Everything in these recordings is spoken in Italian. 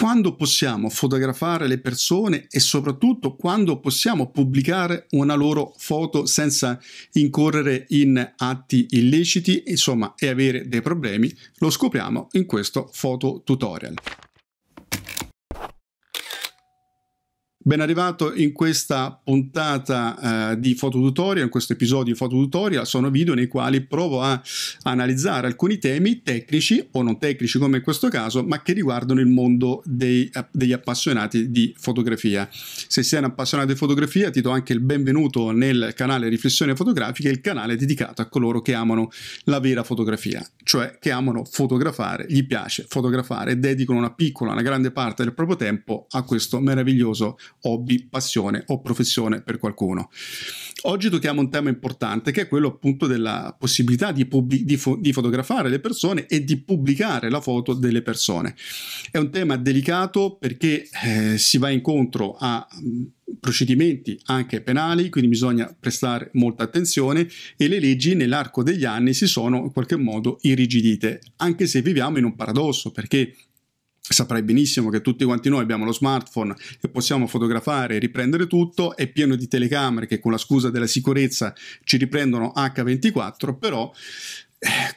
quando possiamo fotografare le persone e soprattutto quando possiamo pubblicare una loro foto senza incorrere in atti illeciti, insomma, e avere dei problemi, lo scopriamo in questo foto tutorial. Ben arrivato in questa puntata eh, di fototutorial, in questo episodio di fototutorial, sono video nei quali provo a analizzare alcuni temi tecnici o non tecnici come in questo caso, ma che riguardano il mondo dei, eh, degli appassionati di fotografia. Se sei un appassionato di fotografia ti do anche il benvenuto nel canale Riflessioni Fotografiche, il canale dedicato a coloro che amano la vera fotografia, cioè che amano fotografare, gli piace fotografare e dedicano una piccola, una grande parte del proprio tempo a questo meraviglioso hobby, passione o professione per qualcuno. Oggi tocchiamo un tema importante che è quello appunto della possibilità di, pubblic- di, fo- di fotografare le persone e di pubblicare la foto delle persone. È un tema delicato perché eh, si va incontro a mm, procedimenti anche penali, quindi bisogna prestare molta attenzione e le leggi nell'arco degli anni si sono in qualche modo irrigidite, anche se viviamo in un paradosso perché Saprai benissimo che tutti quanti noi abbiamo lo smartphone e possiamo fotografare, e riprendere tutto, è pieno di telecamere che con la scusa della sicurezza ci riprendono H24, però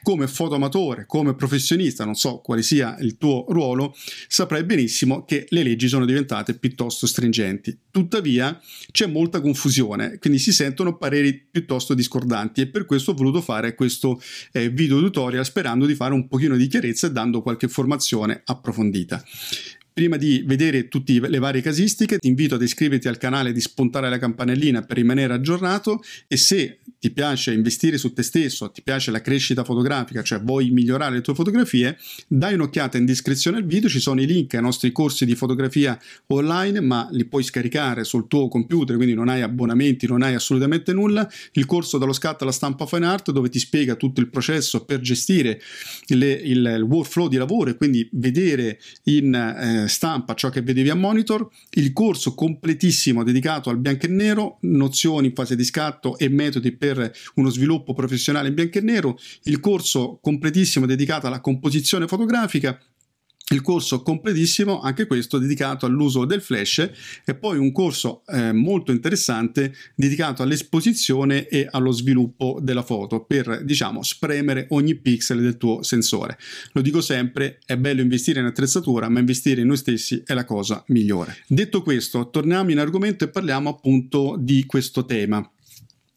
come fotoamatore, come professionista, non so quale sia il tuo ruolo, saprai benissimo che le leggi sono diventate piuttosto stringenti. Tuttavia c'è molta confusione, quindi si sentono pareri piuttosto discordanti e per questo ho voluto fare questo eh, video tutorial sperando di fare un pochino di chiarezza e dando qualche informazione approfondita. Prima di vedere tutte le varie casistiche, ti invito ad iscriverti al canale di Spuntare la Campanellina per rimanere aggiornato e se ti piace investire su te stesso, ti piace la crescita fotografica, cioè vuoi migliorare le tue fotografie, dai un'occhiata in descrizione al video, ci sono i link ai nostri corsi di fotografia online, ma li puoi scaricare sul tuo computer, quindi non hai abbonamenti, non hai assolutamente nulla. Il corso dallo scatto alla stampa fine art dove ti spiega tutto il processo per gestire le, il, il, workflow di lavoro e quindi vedere in... Eh, stampa ciò che vedevi a monitor, il corso completissimo dedicato al bianco e nero, nozioni in fase di scatto e metodi per uno sviluppo professionale in bianco e nero, il corso completissimo dedicato alla composizione fotografica il corso completissimo, anche questo dedicato all'uso del flash e poi un corso eh, molto interessante dedicato all'esposizione e allo sviluppo della foto per diciamo spremere ogni pixel del tuo sensore. Lo dico sempre, è bello investire in attrezzatura, ma investire in noi stessi è la cosa migliore. Detto questo, torniamo in argomento e parliamo appunto di questo tema.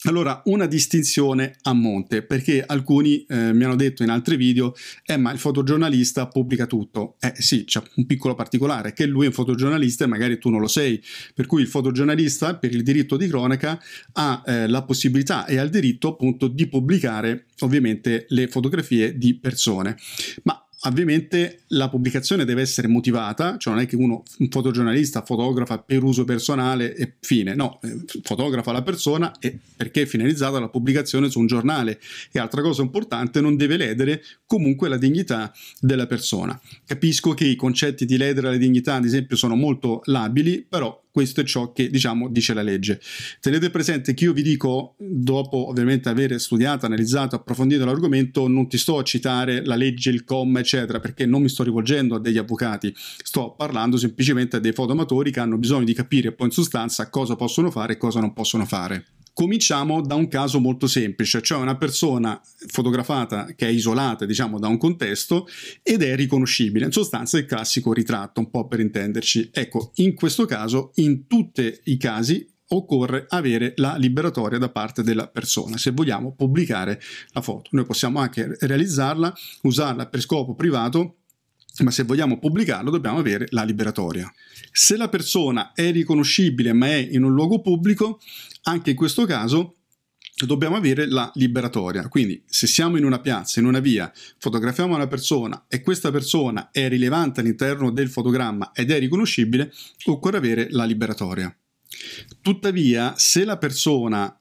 Allora, una distinzione a monte, perché alcuni eh, mi hanno detto in altri video, eh ma il fotogiornalista pubblica tutto. Eh sì, c'è un piccolo particolare, che lui è un fotogiornalista e magari tu non lo sei. Per cui il fotogiornalista, per il diritto di cronaca, ha eh, la possibilità e ha il diritto appunto di pubblicare ovviamente le fotografie di persone. Ma Ovviamente la pubblicazione deve essere motivata, cioè non è che uno, un fotogiornalista, fotografa per uso personale e fine, no, eh, fotografa la persona e perché è finalizzata la pubblicazione su un giornale. E altra cosa importante, non deve ledere comunque la dignità della persona. Capisco che i concetti di ledere la dignità, ad esempio, sono molto labili, però questo è ciò che diciamo dice la legge. Tenete presente che io vi dico, dopo ovviamente aver studiato, analizzato, approfondito l'argomento, non ti sto a citare la legge, il comma, eccetera, perché non mi sto rivolgendo a degli avvocati, sto parlando semplicemente a dei fotomatori che hanno bisogno di capire poi in sostanza cosa possono fare e cosa non possono fare. Cominciamo da un caso molto semplice, cioè una persona fotografata che è isolata, diciamo, da un contesto ed è riconoscibile. In sostanza, il classico ritratto, un po' per intenderci. Ecco, in questo caso, in tutti i casi, occorre avere la liberatoria da parte della persona se vogliamo pubblicare la foto. Noi possiamo anche realizzarla, usarla per scopo privato ma se vogliamo pubblicarlo dobbiamo avere la liberatoria. Se la persona è riconoscibile ma è in un luogo pubblico, anche in questo caso dobbiamo avere la liberatoria. Quindi se siamo in una piazza, in una via, fotografiamo una persona e questa persona è rilevante all'interno del fotogramma ed è riconoscibile, occorre avere la liberatoria. Tuttavia, se la persona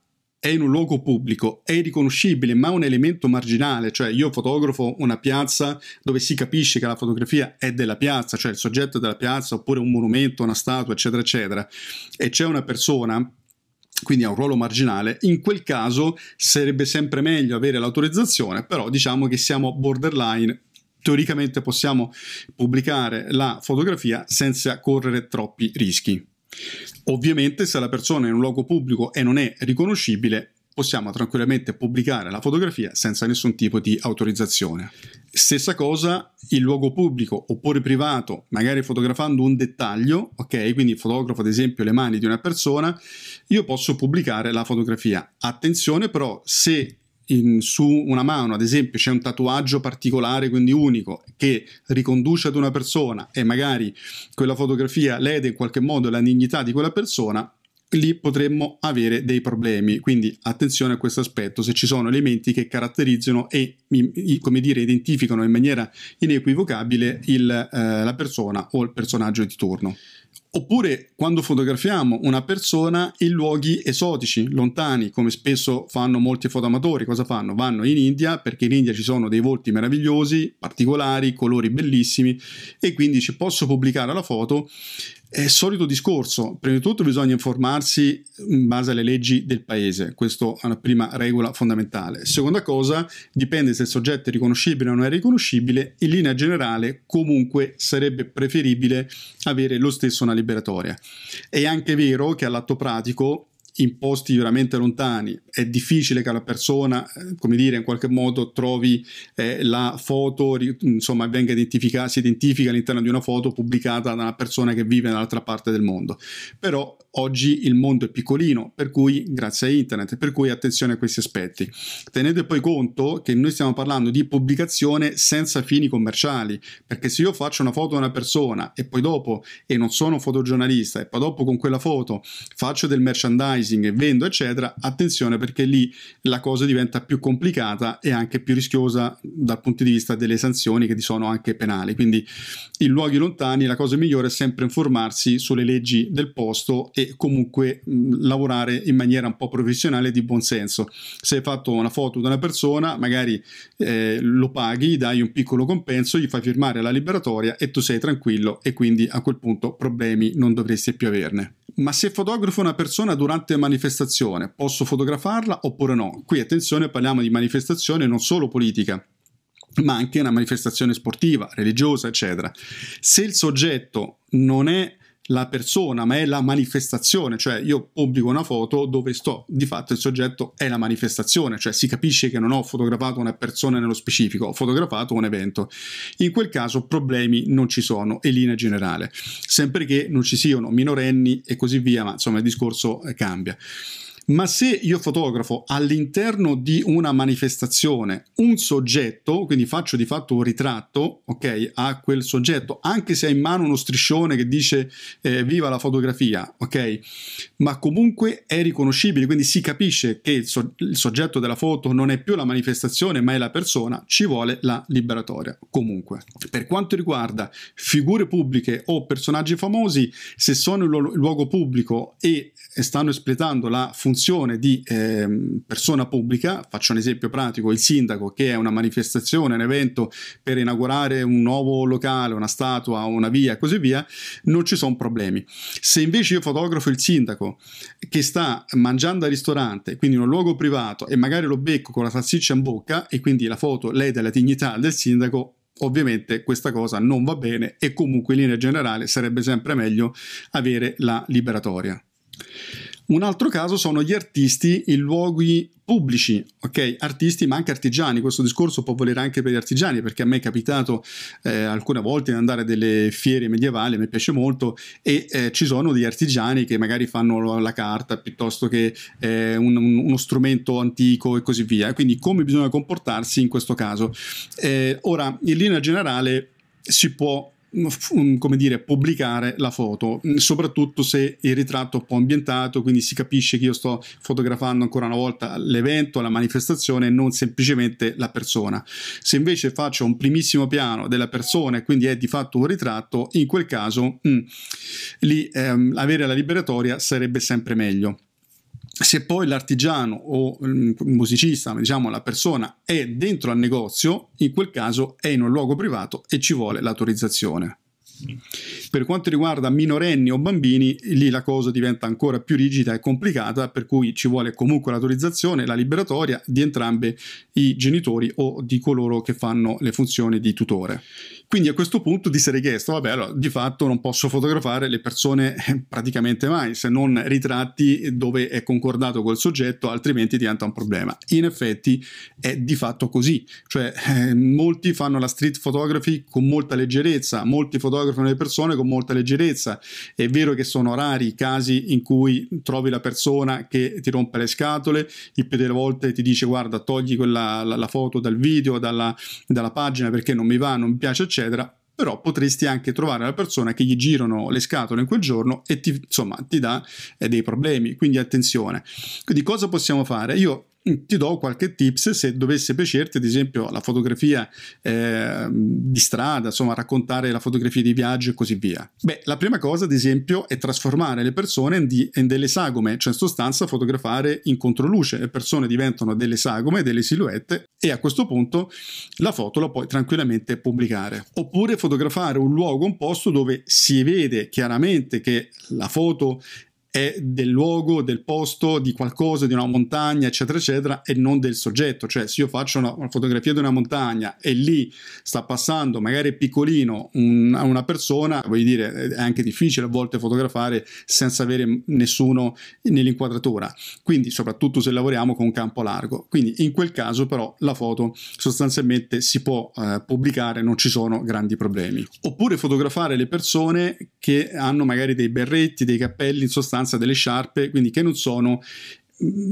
è in un luogo pubblico, è riconoscibile, ma è un elemento marginale, cioè io fotografo una piazza dove si capisce che la fotografia è della piazza, cioè il soggetto della piazza, oppure un monumento, una statua, eccetera, eccetera, e c'è una persona quindi ha un ruolo marginale, in quel caso sarebbe sempre meglio avere l'autorizzazione, però diciamo che siamo borderline teoricamente possiamo pubblicare la fotografia senza correre troppi rischi. Ovviamente se la persona è in un luogo pubblico e non è riconoscibile, possiamo tranquillamente pubblicare la fotografia senza nessun tipo di autorizzazione. Stessa cosa il luogo pubblico oppure privato, magari fotografando un dettaglio, ok? Quindi fotografo ad esempio le mani di una persona, io posso pubblicare la fotografia. Attenzione però se in, su una mano, ad esempio, c'è un tatuaggio particolare, quindi unico, che riconduce ad una persona e magari quella fotografia lede in qualche modo la dignità di quella persona, lì potremmo avere dei problemi. Quindi attenzione a questo aspetto, se ci sono elementi che caratterizzano e, come dire, identificano in maniera inequivocabile il, eh, la persona o il personaggio di turno. Oppure quando fotografiamo una persona in luoghi esotici, lontani, come spesso fanno molti fotoamatori, cosa fanno? Vanno in India perché in India ci sono dei volti meravigliosi, particolari, colori bellissimi e quindi ci posso pubblicare la foto è il solito discorso, prima di tutto bisogna informarsi in base alle leggi del paese, questa è una prima regola fondamentale. Seconda cosa, dipende se il soggetto è riconoscibile o non è riconoscibile, in linea generale comunque sarebbe preferibile avere lo stesso una liberatoria. È anche vero che all'atto pratico in posti veramente lontani. È difficile che la persona, eh, come dire, in qualche modo trovi eh, la foto, insomma, venga identificata, si identifica all'interno di una foto pubblicata da una persona che vive nell'altra parte del mondo. Però oggi il mondo è piccolino, per cui grazie a internet, per cui attenzione a questi aspetti. Tenete poi conto che noi stiamo parlando di pubblicazione senza fini commerciali, perché se io faccio una foto a una persona e poi dopo e non sono fotogiornalista e poi dopo con quella foto faccio del merchandising franchising, vendo eccetera, attenzione perché lì la cosa diventa più complicata e anche più rischiosa dal punto di vista delle sanzioni che sono anche penali. Quindi in luoghi lontani la cosa migliore è sempre informarsi sulle leggi del posto e comunque mh, lavorare in maniera un po' professionale di buon senso Se hai fatto una foto di una persona, magari eh, lo paghi, dai un piccolo compenso, gli fai firmare la liberatoria e tu sei tranquillo e quindi a quel punto problemi non dovresti più averne. Ma se fotografo una persona durante qualsiasi manifestazione, posso fotografarla oppure no? Qui attenzione, parliamo di manifestazione non solo politica, ma anche una manifestazione sportiva, religiosa, eccetera. Se il soggetto non è la persona, ma è la manifestazione, cioè io pubblico una foto dove sto, di fatto il soggetto è la manifestazione, cioè si capisce che non ho fotografato una persona nello specifico, ho fotografato un evento. In quel caso problemi non ci sono in linea generale, sempre che non ci siano minorenni e così via, ma insomma il discorso eh, cambia. Ma se io fotografo all'interno di una manifestazione un soggetto, quindi faccio di fatto un ritratto, ok, a quel soggetto, anche se ha in mano uno striscione che dice eh, viva la fotografia, ok, ma comunque è riconoscibile, quindi si capisce che il, so- il soggetto della foto non è più la manifestazione, ma è la persona, ci vuole la liberatoria. Comunque, per quanto riguarda figure pubbliche o personaggi famosi, se sono in lu- luogo pubblico e stanno espletando la funzione funzione di eh, persona pubblica, faccio un esempio pratico, il sindaco che è una manifestazione, un evento per inaugurare un nuovo locale, una statua, una via e così via, non ci sono problemi. Se invece io fotografo il sindaco che sta mangiando al ristorante, quindi in un luogo privato e magari lo becco con la salsiccia in bocca e quindi la foto lede la dignità del sindaco, Ovviamente questa cosa non va bene e comunque in linea generale sarebbe sempre meglio avere la liberatoria. Un altro caso sono gli artisti in luoghi pubblici, ok? Artisti ma anche artigiani, questo discorso può valere anche per gli artigiani perché a me è capitato eh, alcune volte di andare a delle fiere medievali, mi piace molto e eh, ci sono degli artigiani che magari fanno la carta piuttosto che eh, un, uno strumento antico e così via, quindi come bisogna comportarsi in questo caso. Eh, ora, in linea generale si può come dire, pubblicare la foto, mm, soprattutto se il ritratto è un po' ambientato, quindi si capisce che io sto fotografando ancora una volta l'evento, la manifestazione e non semplicemente la persona. Se invece faccio un primissimo piano della persona e quindi è di fatto un ritratto, in quel caso mh, mm, lì ehm, avere la liberatoria sarebbe sempre meglio se poi l'artigiano o il musicista, diciamo la persona, è dentro al negozio, in quel caso è in un luogo privato e ci vuole l'autorizzazione. Per quanto riguarda minorenni o bambini, lì la cosa diventa ancora più rigida e complicata, per cui ci vuole comunque l'autorizzazione, la liberatoria di entrambi i genitori o di coloro che fanno le funzioni di tutore. Quindi a questo punto ti sarei chiesto, vabbè, allora di fatto non posso fotografare le persone eh, praticamente mai, se non ritratti dove è concordato quel soggetto, altrimenti diventa un problema. In effetti è di fatto così, cioè eh, molti fanno la street photography con molta leggerezza, molti fotografano le persone con molta leggerezza. È vero che sono rari i casi in cui trovi la persona che ti rompe le scatole, il più delle volte ti dice guarda togli quella, la, la foto dal video, dalla, dalla pagina perché non mi va, non mi piace, eccetera eccetera. Però potresti anche trovare la persona che gli girano le scatole in quel giorno e ti, insomma, ti dà eh, dei problemi, quindi attenzione. Quindi cosa possiamo fare? Io Mm, ti do qualche tips se dovesse piacerti, ad esempio, la fotografia eh, di strada, insomma, raccontare la fotografia di viaggio e così via. Beh, la prima cosa, ad esempio, è trasformare le persone in, di, in delle sagome, cioè in sostanza fotografare in controluce. Le persone diventano delle sagome, delle silhouette, e a questo punto la foto la puoi tranquillamente pubblicare. Oppure fotografare un luogo, un posto dove si vede chiaramente che la foto è del luogo, del posto, di qualcosa, di una montagna, eccetera, eccetera, e non del soggetto. Cioè, se io faccio una, una fotografia di una montagna e lì sta passando, magari piccolino, un, una persona, voglio dire, è anche difficile a volte fotografare senza avere nessuno nell'inquadratura. Quindi, soprattutto se lavoriamo con campo largo. Quindi, in quel caso, però, la foto sostanzialmente si può eh, pubblicare, non ci sono grandi problemi. Oppure fotografare le persone che hanno magari dei berretti, dei cappelli, in sostanza maggioranza delle sciarpe, quindi che non sono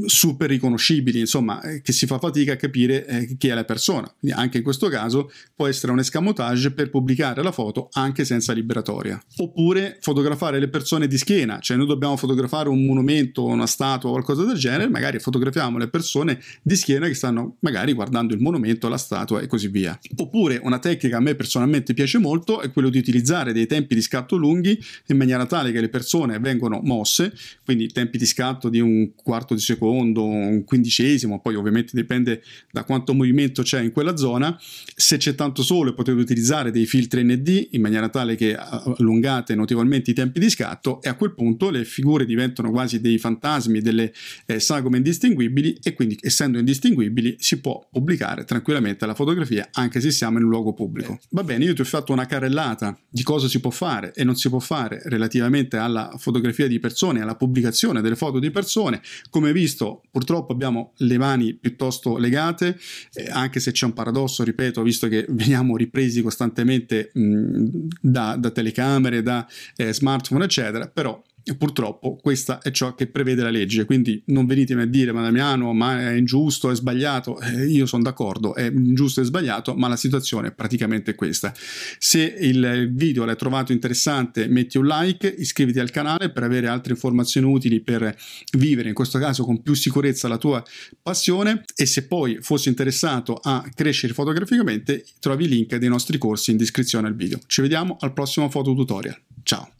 super riconoscibili, insomma, eh, che si fa fatica a capire eh, chi è la persona. Quindi anche in questo caso può essere un escamotage per pubblicare la foto anche senza liberatoria. Oppure fotografare le persone di schiena, cioè noi dobbiamo fotografare un monumento, una statua o qualcosa del genere, magari fotografiamo le persone di schiena che stanno magari guardando il monumento, la statua e così via. Oppure una tecnica a me personalmente piace molto è quella di utilizzare dei tempi di scatto lunghi in maniera tale che le persone vengono mosse, quindi tempi di scatto di un quarto quarto di secondo, un quindicesimo, poi ovviamente dipende da quanto movimento c'è in quella zona. Se c'è tanto sole potete utilizzare dei filtri ND in maniera tale che allungate notevolmente i tempi di scatto e a quel punto le figure diventano quasi dei fantasmi, delle eh, sagome indistinguibili e quindi essendo indistinguibili si può pubblicare tranquillamente la fotografia anche se siamo in un luogo pubblico. Va bene, io ti ho fatto una carrellata di cosa si può fare e non si può fare relativamente alla fotografia di persone, alla pubblicazione delle foto di persone, come come visto, purtroppo abbiamo le mani piuttosto legate, eh, anche se c'è un paradosso, ripeto, visto che veniamo ripresi costantemente mh, mm, da, da, telecamere, da eh, smartphone, eccetera, però Purtroppo questo è ciò che prevede la legge, quindi non venitemi a dire ma Damiano ma è ingiusto, è sbagliato, eh, io sono d'accordo, è ingiusto e sbagliato, ma la situazione è praticamente questa. Se il video l'hai trovato interessante metti un like, iscriviti al canale per avere altre informazioni utili per vivere in questo caso con più sicurezza la tua passione e se poi fossi interessato a crescere fotograficamente trovi i link dei nostri corsi in descrizione al video. Ci vediamo al prossimo fototutorial, ciao!